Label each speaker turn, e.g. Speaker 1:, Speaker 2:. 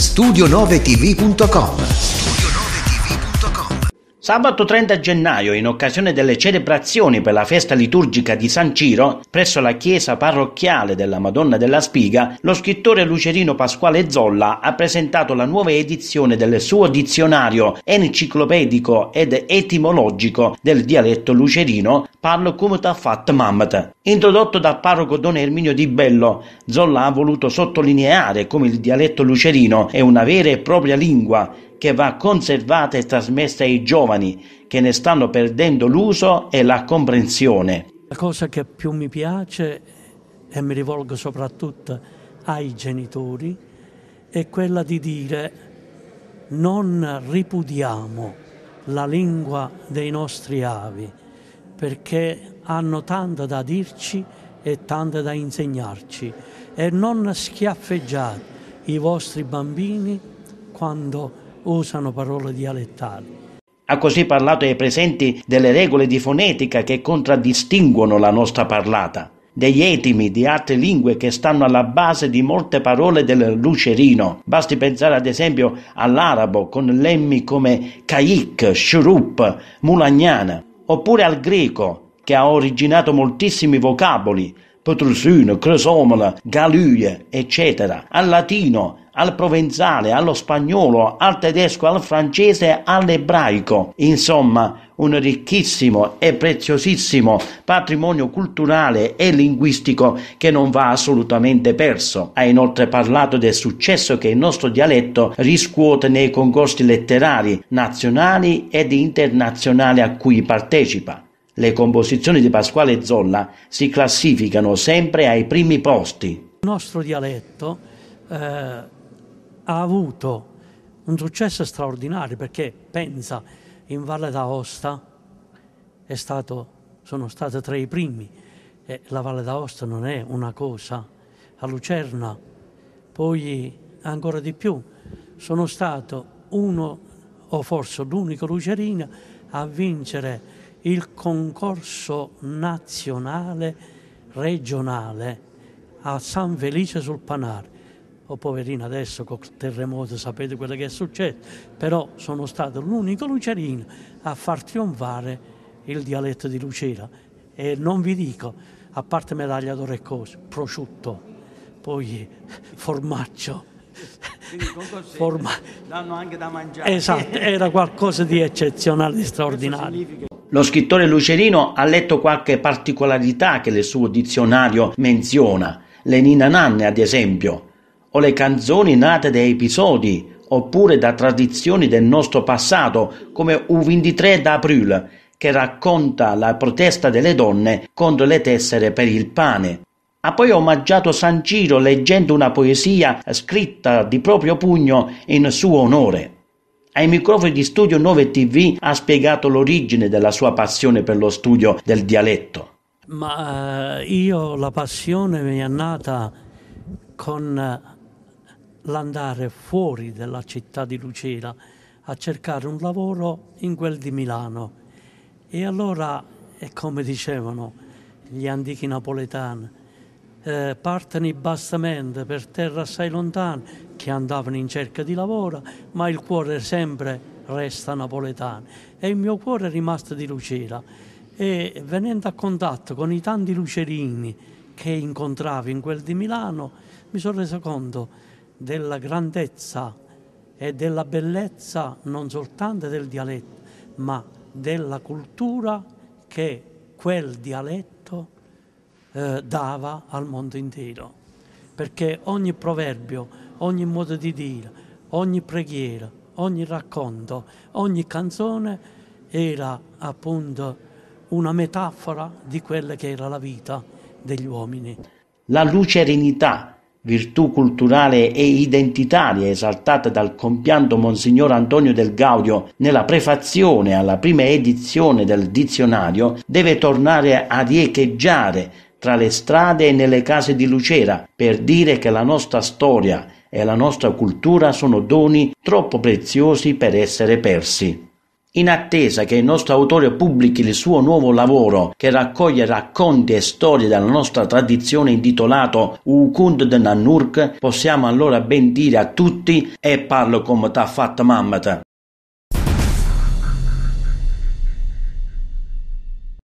Speaker 1: studio9tv.com Sabato 30 gennaio, in occasione delle celebrazioni per la festa liturgica di San Ciro, presso la chiesa parrocchiale della Madonna della Spiga, lo scrittore lucerino Pasquale Zolla ha presentato la nuova edizione del suo dizionario enciclopedico ed etimologico del dialetto lucerino Parlo come t'ha fat mammat. Introdotto dal parroco Don Erminio Di Bello, Zolla ha voluto sottolineare come il dialetto lucerino è una vera e propria lingua che va conservata e trasmessa ai giovani che ne stanno perdendo l'uso e la comprensione.
Speaker 2: La cosa che più mi piace, e mi rivolgo soprattutto ai genitori, è quella di dire non ripudiamo la lingua dei nostri avi, perché hanno tanto da dirci e tanto da insegnarci e non schiaffeggiate i vostri bambini quando usano parole dialettali.
Speaker 1: Ha così parlato ai presenti delle regole di fonetica che contraddistinguono la nostra parlata, degli etimi di altre lingue che stanno alla base di molte parole del lucerino. Basti pensare ad esempio all'arabo con lemmi come caïc, shurup, mulagnana, oppure al greco che ha originato moltissimi vocaboli Petrusino, Cresomola, Galuglia, eccetera, al latino, al provenzale, allo spagnolo, al tedesco, al francese, all'ebraico. Insomma, un ricchissimo e preziosissimo patrimonio culturale e linguistico che non va assolutamente perso. Ha inoltre parlato del successo che il nostro dialetto riscuote nei concorsi letterari nazionali ed internazionali a cui partecipa. Le composizioni di Pasquale Zolla si classificano sempre ai primi posti.
Speaker 2: Il nostro dialetto eh, ha avuto un successo straordinario perché pensa in Valle d'Aosta stato, sono stato tra i primi e la Valle d'Aosta non è una cosa a Lucerna poi ancora di più sono stato uno o forse l'unico lucerino a vincere il concorso nazionale regionale a San Felice sul Panare. Oh poverina adesso col terremoto sapete quello che è successo, però sono stato l'unico lucerino a far trionfare il dialetto di Lucera e non vi dico, a parte medaglia d'oro e cose, prosciutto, poi formaggio. Forma... danno anche da mangiare. Esatto, era qualcosa di eccezionale, di straordinario.
Speaker 1: Lo scrittore lucerino ha letto qualche particolarità che il suo dizionario menziona, le Nina Nanne ad esempio, o le canzoni nate da episodi oppure da tradizioni del nostro passato, come u 23 d'April, che racconta la protesta delle donne contro le tessere per il pane. Ha poi omaggiato San Ciro leggendo una poesia scritta di proprio pugno in suo onore. Ai microfoni di Studio 9 TV ha spiegato l'origine della sua passione per lo studio del dialetto.
Speaker 2: Ma eh, io la passione mi è nata con eh, l'andare fuori della città di Lucera a cercare un lavoro in quel di Milano. E allora, è eh, come dicevano gli antichi napoletani, eh, partono i bastamenti per terra assai lontana che andavano in cerca di lavoro, ma il cuore sempre resta napoletano e il mio cuore è rimasto di Lucera e venendo a contatto con i tanti lucerini che incontravo in quel di Milano mi sono reso conto della grandezza e della bellezza non soltanto del dialetto ma della cultura che quel dialetto eh, dava al mondo intero, perché ogni proverbio, ogni modo di dire, ogni preghiera, ogni racconto, ogni canzone era appunto una metafora di quella che era la vita degli uomini.
Speaker 1: La lucerinità, virtù culturale e identitaria esaltata dal compianto Monsignor Antonio del Gaudio nella prefazione alla prima edizione del dizionario, deve tornare a riecheggiare tra le strade e nelle case di Lucera per dire che la nostra storia e la nostra cultura sono doni troppo preziosi per essere persi. In attesa che il nostro autore pubblichi il suo nuovo lavoro che raccoglie racconti e storie della nostra tradizione intitolato Ukund de Nanurk, possiamo allora ben dire a tutti e parlo come t'ha fatto mamma